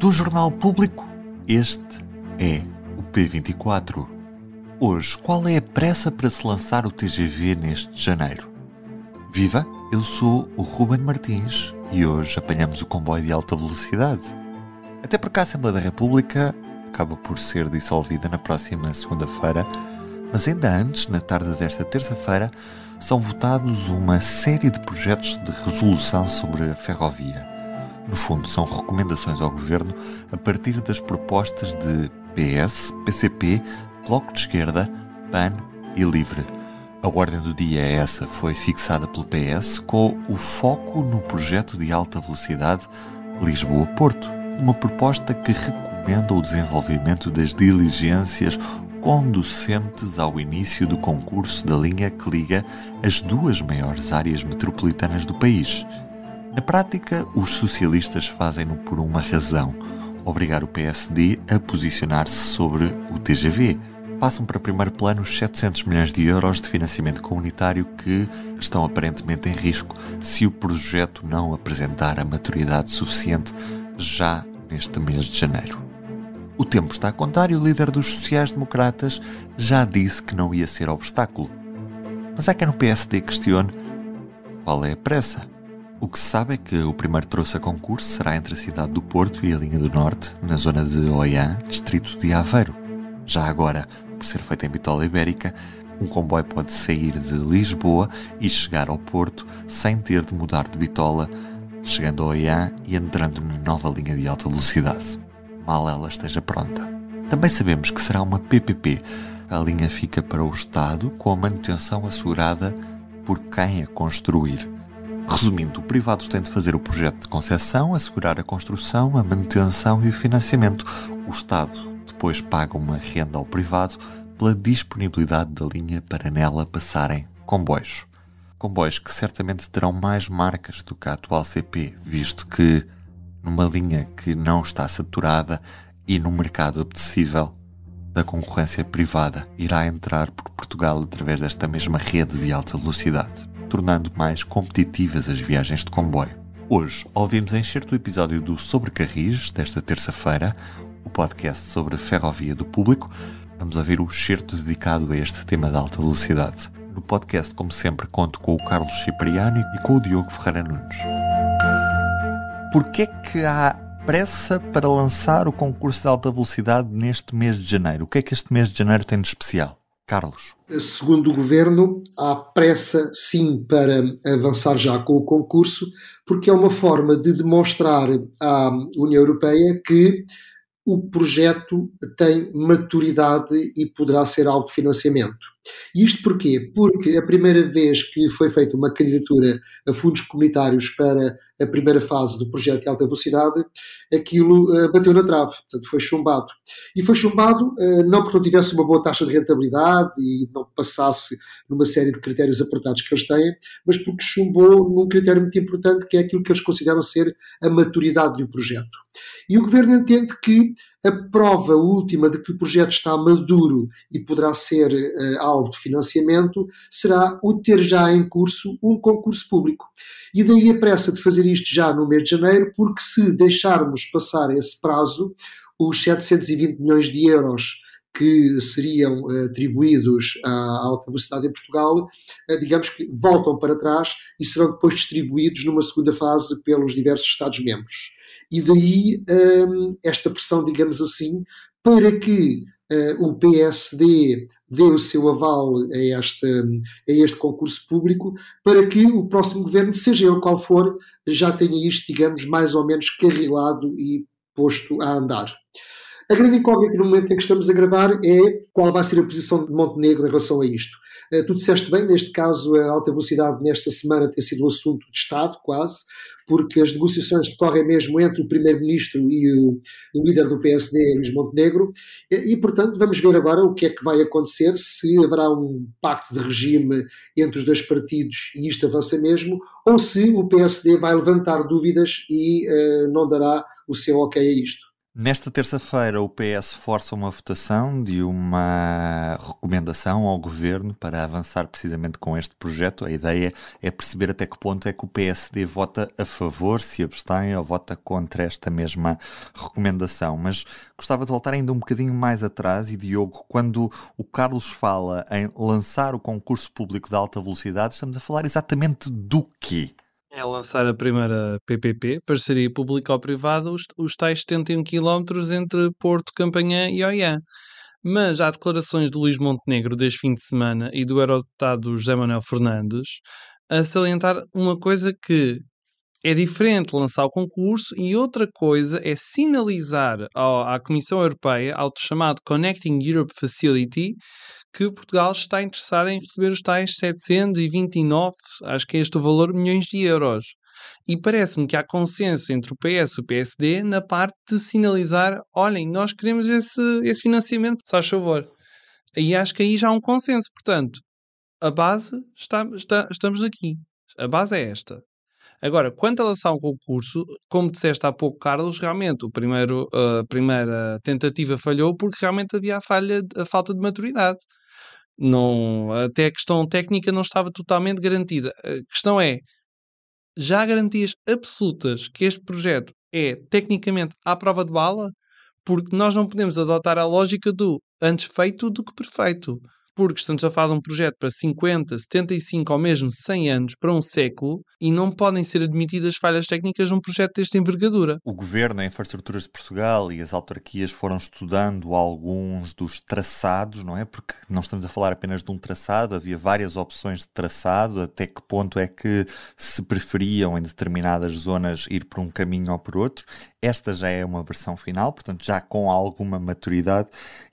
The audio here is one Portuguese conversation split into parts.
Do Jornal Público, este é o P24. Hoje, qual é a pressa para se lançar o TGV neste janeiro? Viva! Eu sou o Ruben Martins e hoje apanhamos o comboio de alta velocidade. Até porque a Assembleia da República acaba por ser dissolvida na próxima segunda-feira, mas ainda antes, na tarde desta terça-feira, são votados uma série de projetos de resolução sobre a ferrovia. No fundo, são recomendações ao governo a partir das propostas de PS, PCP, Bloco de Esquerda, PAN e Livre. A ordem do dia é essa, foi fixada pelo PS com o foco no projeto de alta velocidade Lisboa-Porto, uma proposta que recomenda o desenvolvimento das diligências conducentes ao início do concurso da linha que liga as duas maiores áreas metropolitanas do país, na prática, os socialistas fazem-no por uma razão: obrigar o PSD a posicionar-se sobre o TGV. Passam para primeiro plano os 700 milhões de euros de financiamento comunitário que estão aparentemente em risco se o projeto não apresentar a maturidade suficiente já neste mês de janeiro. O tempo está a contar e o líder dos sociais-democratas já disse que não ia ser obstáculo. Mas há quem no PSD questione qual é a pressa. O que se sabe é que o primeiro troço a concurso será entre a cidade do Porto e a linha do Norte, na zona de Oiã, distrito de Aveiro. Já agora, por ser feito em bitola ibérica, um comboio pode sair de Lisboa e chegar ao Porto sem ter de mudar de bitola, chegando a Oiã e entrando na nova linha de alta velocidade. Mal ela esteja pronta. Também sabemos que será uma PPP. A linha fica para o Estado com a manutenção assegurada por quem a construir. Resumindo, o privado tem de fazer o projeto de concessão, assegurar a construção, a manutenção e o financiamento. O Estado depois paga uma renda ao privado pela disponibilidade da linha para nela passarem comboios. Comboios que certamente terão mais marcas do que a atual CP, visto que numa linha que não está saturada e num mercado apetecível da concorrência privada irá entrar por Portugal através desta mesma rede de alta velocidade tornando mais competitivas as viagens de comboio. Hoje ouvimos enxerto o episódio do Carris, desta terça-feira, o podcast sobre ferrovia do público. Vamos ouvir o excerto dedicado a este tema da alta velocidade. No podcast, como sempre, conto com o Carlos Cipriani e com o Diogo Ferreira Nunes. Porquê é que há pressa para lançar o concurso de alta velocidade neste mês de janeiro? O que é que este mês de janeiro tem de especial? Carlos. Segundo o governo, há pressa sim para avançar já com o concurso, porque é uma forma de demonstrar à União Europeia que o projeto tem maturidade e poderá ser alvo de financiamento isto porquê? Porque a primeira vez que foi feita uma candidatura a fundos comunitários para a primeira fase do projeto de alta velocidade, aquilo uh, bateu na trave, portanto foi chumbado. E foi chumbado uh, não porque não tivesse uma boa taxa de rentabilidade e não passasse numa série de critérios apertados que eles têm, mas porque chumbou num critério muito importante que é aquilo que eles consideram ser a maturidade do projeto. E o governo entende que a prova última de que o projeto está maduro e poderá ser uh, alvo de financiamento será o ter já em curso um concurso público. E daí a pressa de fazer isto já no mês de janeiro, porque se deixarmos passar esse prazo, os 720 milhões de euros que seriam eh, atribuídos à Alta Velocidade em Portugal, eh, digamos que voltam para trás e serão depois distribuídos numa segunda fase pelos diversos Estados-membros. E daí um, esta pressão, digamos assim, para que uh, o PSD dê o seu aval a este, hum, a este concurso público, para que o próximo governo, seja ele qual for, já tenha isto, digamos, mais ou menos carrilado e posto a andar. A grande incógnita no momento em que estamos a gravar é qual vai ser a posição de Montenegro em relação a isto. Eh, tu disseste bem, neste caso, a alta velocidade nesta semana tem sido um assunto de Estado, quase, porque as negociações decorrem mesmo entre o Primeiro-Ministro e o, o, líder do PSD, Luís Montenegro, e, portanto, vamos ver agora o que é que vai acontecer, se haverá um pacto de regime entre os dois partidos e isto avança mesmo, ou se o PSD vai levantar dúvidas e uh, não dará o seu ok a isto. Nesta terça-feira, o PS força uma votação de uma recomendação ao governo para avançar precisamente com este projeto. A ideia é perceber até que ponto é que o PSD vota a favor, se abstém ou vota contra esta mesma recomendação. Mas gostava de voltar ainda um bocadinho mais atrás e, Diogo, quando o Carlos fala em lançar o concurso público de alta velocidade, estamos a falar exatamente do quê? É lançar a primeira PPP, parceria público-privada, os, os tais 71 km entre Porto, Campanhã e Oiã. Mas há declarações de Luís Montenegro deste fim de semana e do eurodeputado José Manuel Fernandes a salientar uma coisa que é diferente lançar o concurso e outra coisa é sinalizar ao, à Comissão Europeia, ao chamado Connecting Europe Facility, que Portugal está interessado em receber os tais 729, acho que é este o valor, milhões de euros. E parece-me que há consenso entre o PS e o PSD na parte de sinalizar: olhem, nós queremos esse, esse financiamento, se faz favor. E acho que aí já há um consenso. Portanto, a base está, está, estamos aqui. A base é esta. Agora, quanto a lançar um concurso, como disseste há pouco, Carlos, realmente o primeiro, eh, a primeira tentativa falhou porque realmente havia a, falha, a falta de maturidade. Não, até a questão técnica não estava totalmente garantida. A questão é, já há garantias absolutas que este projeto é tecnicamente à prova de bala? Porque nós não podemos adotar a lógica do antes feito do que perfeito porque estamos a falar de um projeto para 50, 75 ou mesmo 100 anos, para um século, e não podem ser admitidas falhas técnicas num projeto desta envergadura. O governo, a Infraestruturas de Portugal e as autarquias foram estudando alguns dos traçados, não é? Porque não estamos a falar apenas de um traçado, havia várias opções de traçado, até que ponto é que se preferiam em determinadas zonas ir por um caminho ou por outro. Esta já é uma versão final, portanto, já com alguma maturidade,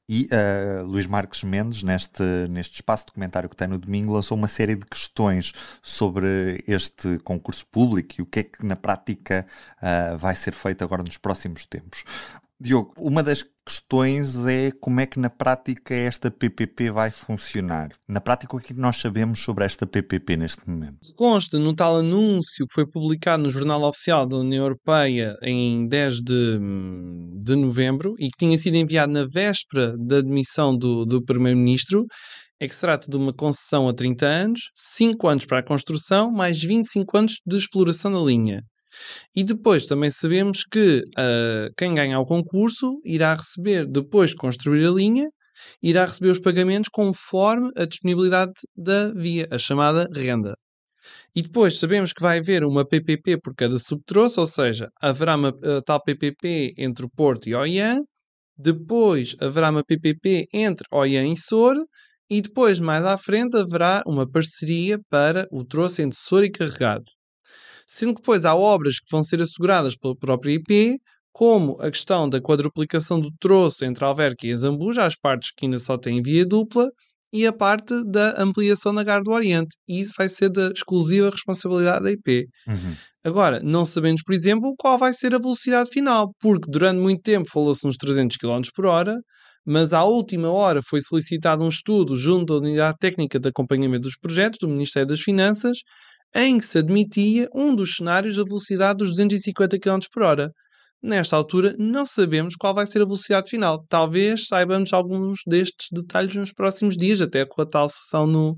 e uh, Luís Marques Mendes, neste, neste espaço documentário que tem no domingo, lançou uma série de questões sobre este concurso público e o que é que na prática uh, vai ser feito agora nos próximos tempos. Diogo, uma das questões é como é que na prática esta PPP vai funcionar. Na prática, o que é nós sabemos sobre esta PPP neste momento? Consta num tal anúncio que foi publicado no Jornal Oficial da União Europeia em 10 de, de novembro e que tinha sido enviado na véspera da admissão do, do Primeiro-Ministro, é que se trata de uma concessão a 30 anos, 5 anos para a construção, mais 25 anos de exploração da linha. E depois também sabemos que uh, quem ganhar o concurso irá receber, depois de construir a linha, irá receber os pagamentos conforme a disponibilidade da via, a chamada renda. E depois sabemos que vai haver uma PPP por cada subtroço, ou seja, haverá uma uh, tal PPP entre o Porto e Oian, depois haverá uma PPP entre Oian e Sor, e depois, mais à frente, haverá uma parceria para o troço entre Sor e Carregado. Sendo que depois há obras que vão ser asseguradas pela própria IP, como a questão da quadruplicação do troço entre Alverca e Zambuja, as partes que ainda só têm via dupla, e a parte da ampliação da Garde do Oriente. E isso vai ser da exclusiva responsabilidade da IP. Uhum. Agora, não sabemos, por exemplo, qual vai ser a velocidade final, porque durante muito tempo falou-se nos 300 km por hora, mas à última hora foi solicitado um estudo junto à Unidade Técnica de Acompanhamento dos Projetos do Ministério das Finanças em que se admitia um dos cenários da velocidade dos 250 km por hora. Nesta altura, não sabemos qual vai ser a velocidade final. Talvez saibamos alguns destes detalhes nos próximos dias, até com a tal sessão no,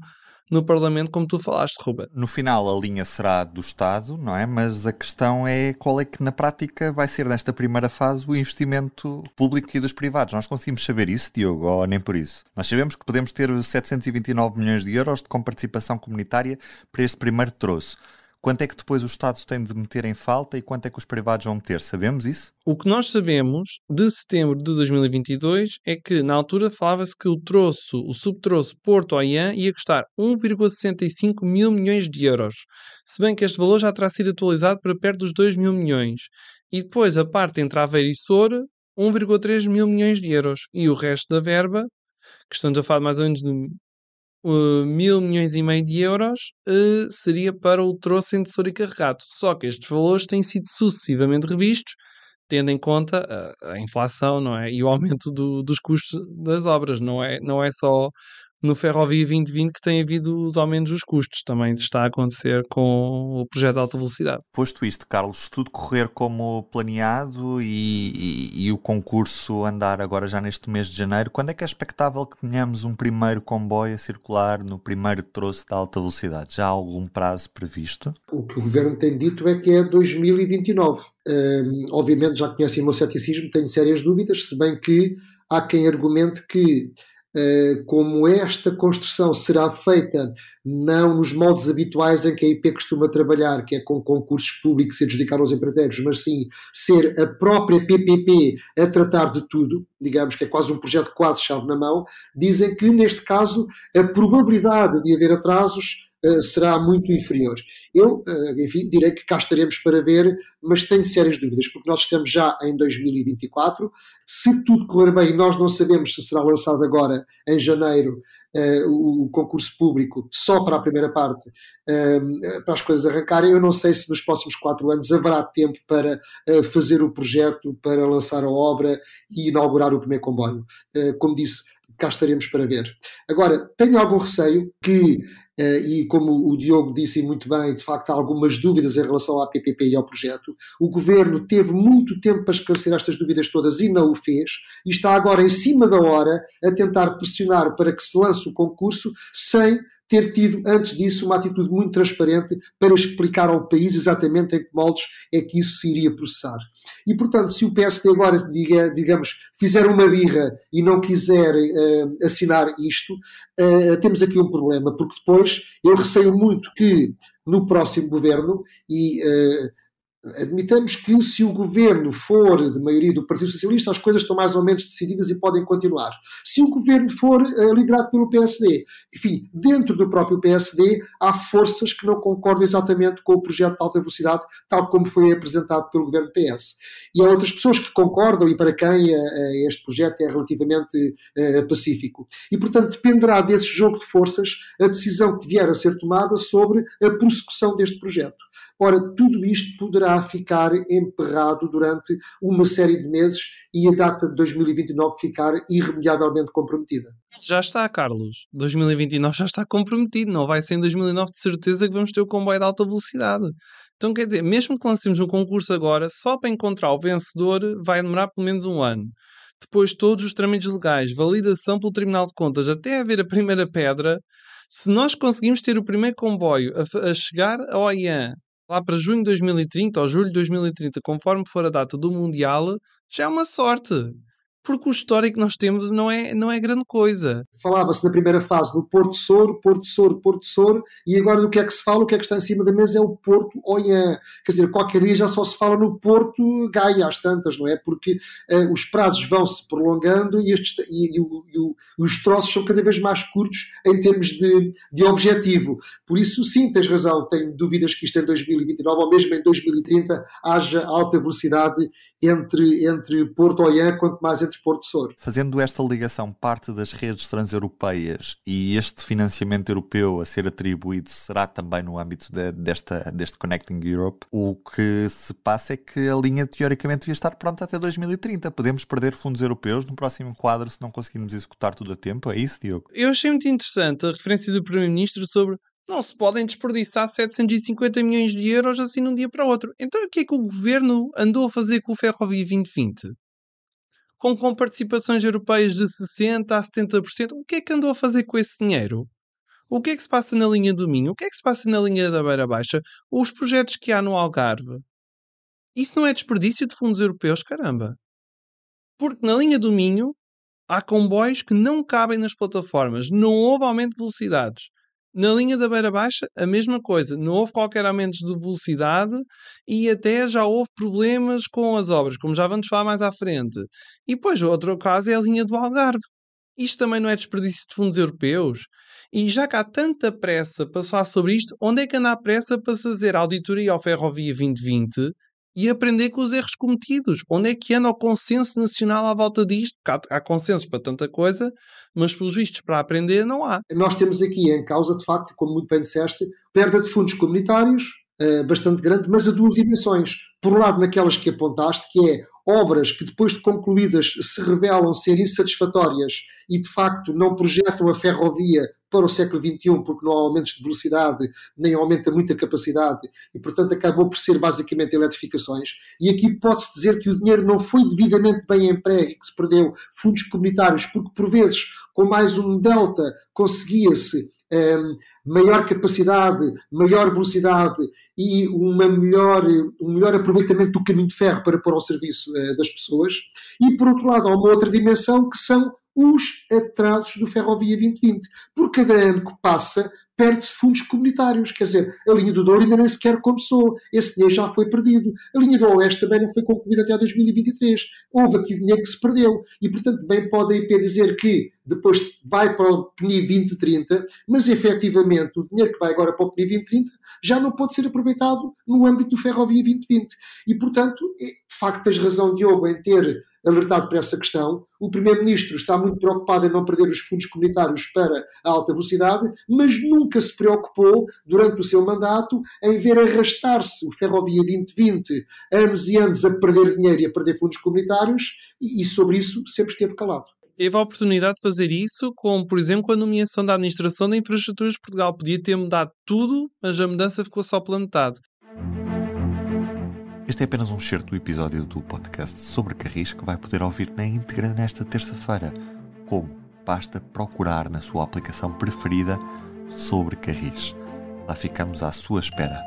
no Parlamento, como tu falaste, Ruben. No final, a linha será do Estado, não é? Mas a questão é qual é que, na prática, vai ser nesta primeira fase o investimento público e dos privados. Nós conseguimos saber isso, Diogo, ou nem por isso? Nós sabemos que podemos ter 729 milhões de euros de comparticipação comunitária para este primeiro troço. Quanto é que depois o Estado tem de meter em falta e quanto é que os privados vão meter? Sabemos isso? O que nós sabemos de setembro de 2022 é que, na altura, falava-se que o troço, o subtroço Porto-Oian ia custar 1,65 mil milhões de euros, se bem que este valor já terá sido atualizado para perto dos 2 mil milhões. E depois a parte entre Aveiro e Soura, 1,3 mil milhões de euros. E o resto da verba, que estamos a falar mais ou menos de uh, mil milhões e meio de euros uh, seria para o troço em tesouro e carregado. Só que estes valores têm sido sucessivamente revistos, tendo em conta a, a inflação não é? e o aumento do, dos custos das obras. Não é, não é só no Ferrovia 2020 que tem havido os aumentos dos custos. Também está a acontecer com o projeto de alta velocidade. Posto isto, Carlos, se tudo correr como planeado e, e, e, o concurso andar agora já neste mês de janeiro, quando é que é expectável que tenhamos um primeiro comboio a circular no primeiro troço da alta velocidade? Já há algum prazo previsto? O que o governo tem dito é que é 2029. Hum, obviamente já conhecem o meu ceticismo, tenho sérias dúvidas, se bem que há quem argumente que eh, como esta construção será feita não nos moldes habituais em que a IP costuma trabalhar, que é com concursos públicos e adjudicar aos empreiteiros, mas sim ser a própria PPP a tratar de tudo, digamos que é quase um projeto quase chave na mão, dizem que neste caso a probabilidade de haver atrasos eh, será muito inferior. Eu, uh, enfim, direi que cá estaremos para ver, mas tenho sérias dúvidas, porque nós estamos já em 2024. Se tudo correr bem, nós não sabemos se será lançado agora, em janeiro, uh, o concurso público só para a primeira parte, para as coisas arrancarem. Eu não sei se nos próximos quatro anos haverá tempo para fazer o projeto, para lançar a obra e inaugurar o primeiro comboio. como disse, cá estaremos para ver. Agora, tenho algum receio que, eh, e como o Diogo disse muito bem, de facto há algumas dúvidas em relação à PPP e ao projeto. O governo teve muito tempo para esclarecer estas dúvidas todas e não o fez, e está agora em cima da hora a tentar pressionar para que se lance o concurso sem ter tido, antes disso, uma atitude muito transparente para explicar ao país exatamente em que moldes é que isso se iria processar. E, portanto, se o PSD agora, diga, digamos, fizer uma birra e não quiser uh, assinar isto, uh, temos aqui um problema, porque depois eu receio muito que no próximo governo, e uh, Admitamos que se o governo for de maioria do Partido Socialista, as coisas estão mais ou menos decididas e podem continuar. Se o governo for uh, liderado pelo PSD, enfim, dentro do próprio PSD há forças que não concordam exatamente com o projeto de alta velocidade, tal como foi apresentado pelo governo PS. E há outras pessoas que concordam e para quem uh, este projeto é relativamente uh, pacífico. E, portanto, dependerá desse jogo de forças a decisão que vier a ser tomada sobre a prossecução deste projeto. Ora, tudo isto poderá a ficar emperrado durante uma série de meses e a data de 2029 ficar irremediavelmente comprometida. Já está, Carlos. 2029 já está comprometido. Não vai ser em 2009 de certeza que vamos ter o comboio de alta velocidade. Então, quer dizer, mesmo que lancemos um concurso agora, só para encontrar o vencedor vai demorar pelo menos um ano. Depois, todos os trâmites legais, validação pelo Tribunal de Contas, até haver a primeira pedra, se nós conseguimos ter o primeiro comboio a, a chegar a Oian lá para junho de 2030 ou julho de 2030, conforme for a data do Mundial, já é uma sorte porque o histórico que nós temos não é, não é grande coisa. Falava-se na primeira fase do Porto Soro, Porto Soro, Porto Soro, e agora do que é que se fala, o que é que está em cima da mesa é o Porto Oiã. Quer dizer, qualquer dia já só se fala no Porto Gaia às tantas, não é? Porque uh, os prazos vão-se prolongando e, estes, e, e, o, e o, os troços são cada vez mais curtos em termos de, de objetivo. Por isso, sim, tens razão, tenho dúvidas que isto é em 2029 ou mesmo em 2030 haja alta velocidade entre, entre Porto Oiã, quanto mais entre Porto Soro. Fazendo esta ligação parte das redes transeuropeias e este financiamento europeu a ser atribuído será também no âmbito de, desta, deste Connecting Europe, o que se passa é que a linha teoricamente devia estar pronta até 2030. Podemos perder fundos europeus no próximo quadro se não conseguirmos executar tudo a tempo. É isso, Diogo? Eu achei muito interessante a referência do Primeiro-Ministro sobre não se podem desperdiçar 750 milhões de euros assim de um dia para o outro. Então o que é que o governo andou a fazer com o Ferrovia 2020? Com, com participações europeias de 60% a 70%, o que é que andou a fazer com esse dinheiro? O que é que se passa na linha do Minho? O que é que se passa na linha da Beira Baixa? Os projetos que há no Algarve? Isso não é desperdício de fundos europeus, caramba. Porque na linha do Minho há comboios que não cabem nas plataformas, não houve aumento de velocidades. Na linha da beira baixa, a mesma coisa. Não houve qualquer aumento de velocidade e até já houve problemas com as obras, como já vamos falar mais à frente. E depois, outro caso é a linha do Algarve. Isto também não é desperdício de fundos europeus? E já que há tanta pressa para falar sobre isto, onde é que anda a pressa para fazer a auditoria ao Ferrovia 2020 e aprender com os erros cometidos. Onde é que anda o consenso nacional à volta disto? há, há para tanta coisa, mas pelos vistos para aprender não há. Nós temos aqui em causa, de facto, como muito bem disseste, perda de fundos comunitários, eh, bastante grande, mas a duas dimensões. Por um lado, naquelas que apontaste, que é obras que depois de concluídas se revelam ser insatisfatórias e de facto não projetam a ferrovia para o século XXI porque não há aumentos de velocidade nem aumenta muita capacidade e portanto acabou por ser basicamente eletrificações e aqui pode-se dizer que o dinheiro não foi devidamente bem emprego e que se perdeu fundos comunitários porque por vezes com mais um delta conseguia-se um, ehm, maior capacidade, maior velocidade e uma melhor, um melhor aproveitamento do caminho de ferro para pôr ao serviço eh, das pessoas. E, por outro lado, há uma outra dimensão que são os atrasos do Ferrovia 2020. Por cada ano que passa, perde-se fundos comunitários. Quer dizer, a linha do Douro ainda nem sequer começou. Esse dinheiro já foi perdido. A linha do Oeste também não foi concluída até 2023. Houve aqui dinheiro que se perdeu. E, portanto, bem pode a IP dizer que depois vai para o PNI 2030, mas efetivamente o dinheiro que vai agora para o PNI 2030 já não pode ser aproveitado no âmbito do Ferrovia 2020. E, portanto, é facto tens razão, Diogo, em ter alertado para essa questão. O Primeiro-Ministro está muito preocupado em não perder os fundos comunitários para a alta velocidade, mas nunca se preocupou, durante o seu mandato, em ver arrastar-se o Ferrovia 2020 anos e anos a perder dinheiro e a perder fundos comunitários, e, sobre isso sempre esteve calado. Teve a oportunidade de fazer isso, como, por exemplo, a nomeação da Administração da Infraestruturas de Portugal. Podia ter mudado tudo, mas a mudança ficou só pela metade. Este é apenas um excerto do episódio do podcast sobre Carris que vai poder ouvir na íntegra nesta terça-feira. Como? Basta procurar na sua aplicação preferida sobre Carris. Lá ficamos à sua espera.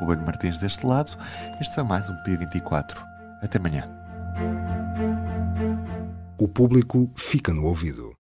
Ruben Martins deste lado, este foi mais um P24. Até amanhã. O público fica no ouvido.